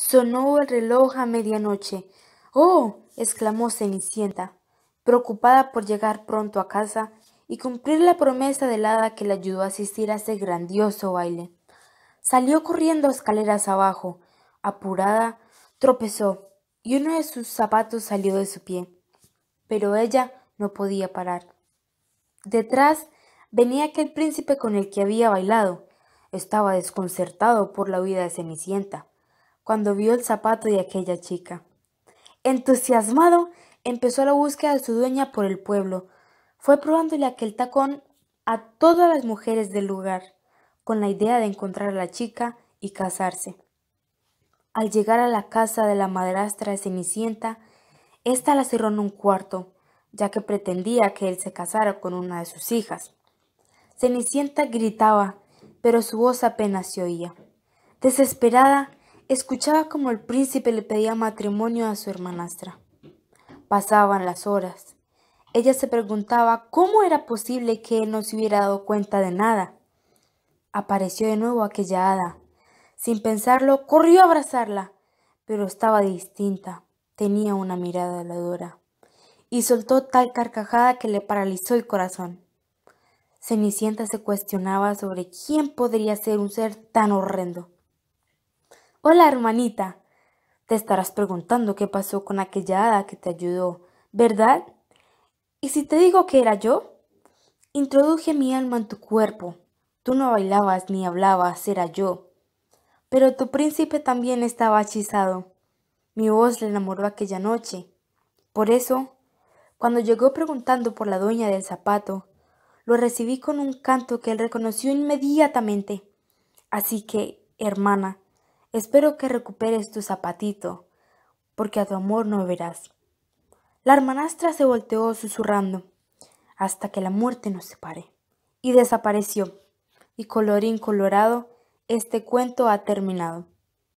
Sonó el reloj a medianoche. ¡Oh! exclamó Cenicienta, preocupada por llegar pronto a casa y cumplir la promesa del hada que le ayudó a asistir a ese grandioso baile. Salió corriendo escaleras abajo, apurada, tropezó y uno de sus zapatos salió de su pie. Pero ella no podía parar. Detrás venía aquel príncipe con el que había bailado. Estaba desconcertado por la huida de Cenicienta cuando vio el zapato de aquella chica. Entusiasmado, empezó la búsqueda de su dueña por el pueblo. Fue probándole aquel tacón a todas las mujeres del lugar, con la idea de encontrar a la chica y casarse. Al llegar a la casa de la madrastra de Cenicienta, ésta la cerró en un cuarto, ya que pretendía que él se casara con una de sus hijas. Cenicienta gritaba, pero su voz apenas se oía. Desesperada, Escuchaba como el príncipe le pedía matrimonio a su hermanastra. Pasaban las horas. Ella se preguntaba cómo era posible que él no se hubiera dado cuenta de nada. Apareció de nuevo aquella hada. Sin pensarlo, corrió a abrazarla, pero estaba distinta. Tenía una mirada aladora. Y soltó tal carcajada que le paralizó el corazón. Cenicienta se cuestionaba sobre quién podría ser un ser tan horrendo. Hola, hermanita. Te estarás preguntando qué pasó con aquella hada que te ayudó, ¿verdad? ¿Y si te digo que era yo? Introduje mi alma en tu cuerpo. Tú no bailabas ni hablabas, era yo. Pero tu príncipe también estaba hechizado. Mi voz le enamoró aquella noche. Por eso, cuando llegó preguntando por la dueña del zapato, lo recibí con un canto que él reconoció inmediatamente. Así que, hermana, Espero que recuperes tu zapatito, porque a tu amor no verás. La hermanastra se volteó susurrando, hasta que la muerte nos separe, y desapareció. Y colorín colorado, este cuento ha terminado.